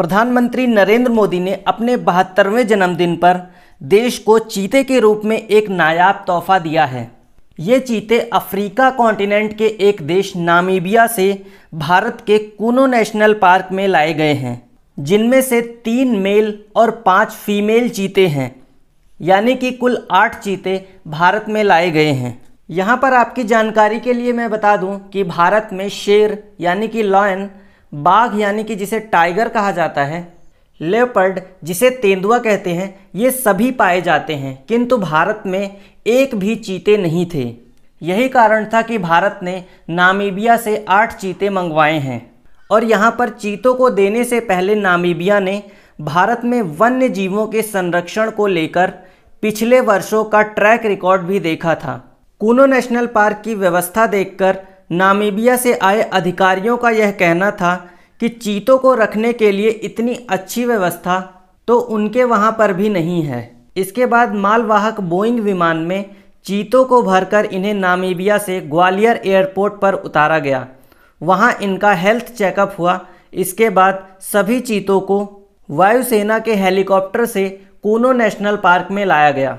प्रधानमंत्री नरेंद्र मोदी ने अपने बहत्तरवें जन्मदिन पर देश को चीते के रूप में एक नायाब तोहफा दिया है ये चीते अफ्रीका कॉन्टिनेंट के एक देश नामीबिया से भारत के कूनो नेशनल पार्क में लाए गए हैं जिनमें से तीन मेल और पांच फीमेल चीते हैं यानी कि कुल आठ चीते भारत में लाए गए हैं यहाँ पर आपकी जानकारी के लिए मैं बता दूँ कि भारत में शेर यानी कि लॉयन बाघ यानी कि जिसे टाइगर कहा जाता है लेपर्ड जिसे तेंदुआ कहते हैं ये सभी पाए जाते हैं किंतु भारत में एक भी चीते नहीं थे यही कारण था कि भारत ने नामीबिया से आठ चीते मंगवाए हैं और यहाँ पर चीतों को देने से पहले नामीबिया ने भारत में वन्य जीवों के संरक्षण को लेकर पिछले वर्षों का ट्रैक रिकॉर्ड भी देखा था कूनो नेशनल पार्क की व्यवस्था देखकर नामीबिया से आए अधिकारियों का यह कहना था कि चीतों को रखने के लिए इतनी अच्छी व्यवस्था तो उनके वहाँ पर भी नहीं है इसके बाद मालवाहक बोइंग विमान में चीतों को भरकर इन्हें नामीबिया से ग्वालियर एयरपोर्ट पर उतारा गया वहाँ इनका हेल्थ चेकअप हुआ इसके बाद सभी चीतों को वायुसेना के हेलीकॉप्टर से कोनो नेशनल पार्क में लाया गया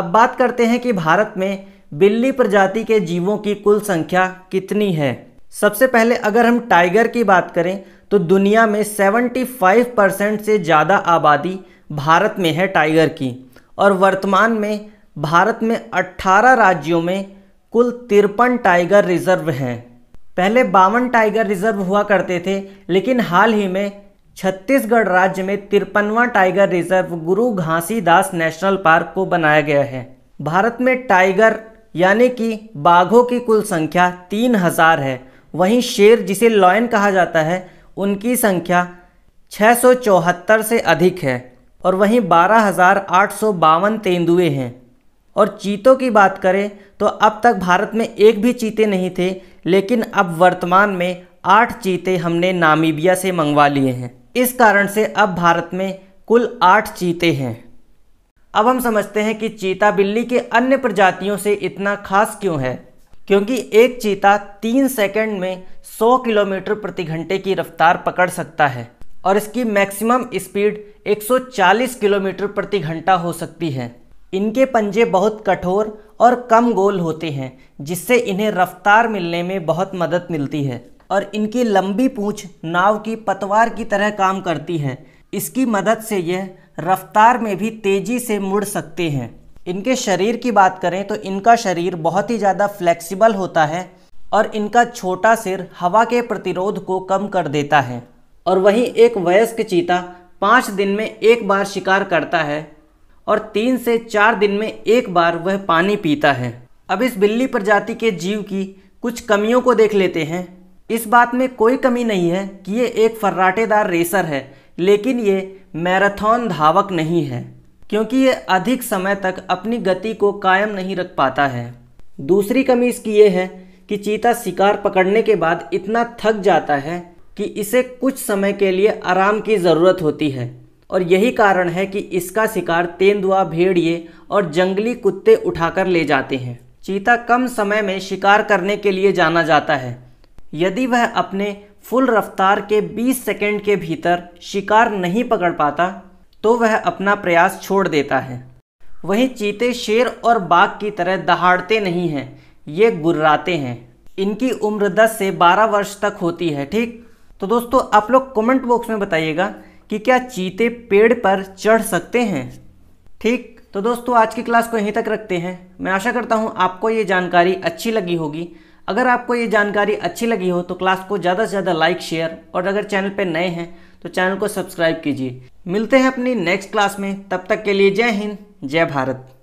अब बात करते हैं कि भारत में बिल्ली प्रजाति के जीवों की कुल संख्या कितनी है सबसे पहले अगर हम टाइगर की बात करें तो दुनिया में 75 परसेंट से ज़्यादा आबादी भारत में है टाइगर की और वर्तमान में भारत में 18 राज्यों में कुल तिरपन टाइगर रिजर्व हैं पहले बावन टाइगर रिजर्व हुआ करते थे लेकिन हाल ही में छत्तीसगढ़ राज्य में तिरपनवा टाइगर रिजर्व गुरु घासीदास नेशनल पार्क को बनाया गया है भारत में टाइगर यानी कि बाघों की कुल संख्या तीन हज़ार है वहीं शेर जिसे लॉयन कहा जाता है उनकी संख्या छः से अधिक है और वहीं बारह हज़ार आठ सौ बावन तेंदुए हैं और चीतों की बात करें तो अब तक भारत में एक भी चीते नहीं थे लेकिन अब वर्तमान में आठ चीते हमने नामीबिया से मंगवा लिए हैं इस कारण से अब भारत में कुल आठ चीते हैं अब हम समझते हैं कि चीता बिल्ली के अन्य प्रजातियों से इतना खास क्यों है क्योंकि एक चीता तीन सेकंड में 100 किलोमीटर प्रति घंटे की रफ्तार पकड़ सकता है और इसकी मैक्सिमम स्पीड 140 किलोमीटर प्रति घंटा हो सकती है इनके पंजे बहुत कठोर और कम गोल होते हैं जिससे इन्हें रफ्तार मिलने में बहुत मदद मिलती है और इनकी लंबी पूँछ नाव की पतवार की तरह काम करती है इसकी मदद से यह रफ्तार में भी तेज़ी से मुड़ सकते हैं इनके शरीर की बात करें तो इनका शरीर बहुत ही ज़्यादा फ्लेक्सिबल होता है और इनका छोटा सिर हवा के प्रतिरोध को कम कर देता है और वहीं एक वयस्क चीता पाँच दिन में एक बार शिकार करता है और तीन से चार दिन में एक बार वह पानी पीता है अब इस बिल्ली प्रजाति के जीव की कुछ कमियों को देख लेते हैं इस बात में कोई कमी नहीं है कि ये एक फर्राटेदार रेसर है लेकिन ये मैराथन धावक नहीं है क्योंकि ये अधिक समय तक अपनी गति को कायम नहीं रख पाता है दूसरी कमी इसकी ये है कि चीता शिकार पकड़ने के बाद इतना थक जाता है कि इसे कुछ समय के लिए आराम की ज़रूरत होती है और यही कारण है कि इसका शिकार तेंदुआ भेड़िए और जंगली कुत्ते उठाकर ले जाते हैं चीता कम समय में शिकार करने के लिए जाना जाता है यदि वह अपने फुल रफ्तार के 20 सेकंड के भीतर शिकार नहीं पकड़ पाता तो वह अपना प्रयास छोड़ देता है वहीं चीते शेर और बाघ की तरह दहाड़ते नहीं हैं ये गुर्राते हैं इनकी उम्र 10 से 12 वर्ष तक होती है ठीक तो दोस्तों आप लोग कमेंट बॉक्स में बताइएगा कि क्या चीते पेड़ पर चढ़ सकते हैं ठीक तो दोस्तों आज की क्लास को यहीं तक रखते हैं मैं आशा करता हूँ आपको ये जानकारी अच्छी लगी होगी अगर आपको ये जानकारी अच्छी लगी हो तो क्लास को ज़्यादा से ज़्यादा लाइक शेयर और अगर चैनल पर नए हैं तो चैनल को सब्सक्राइब कीजिए मिलते हैं अपनी नेक्स्ट क्लास में तब तक के लिए जय हिंद जय भारत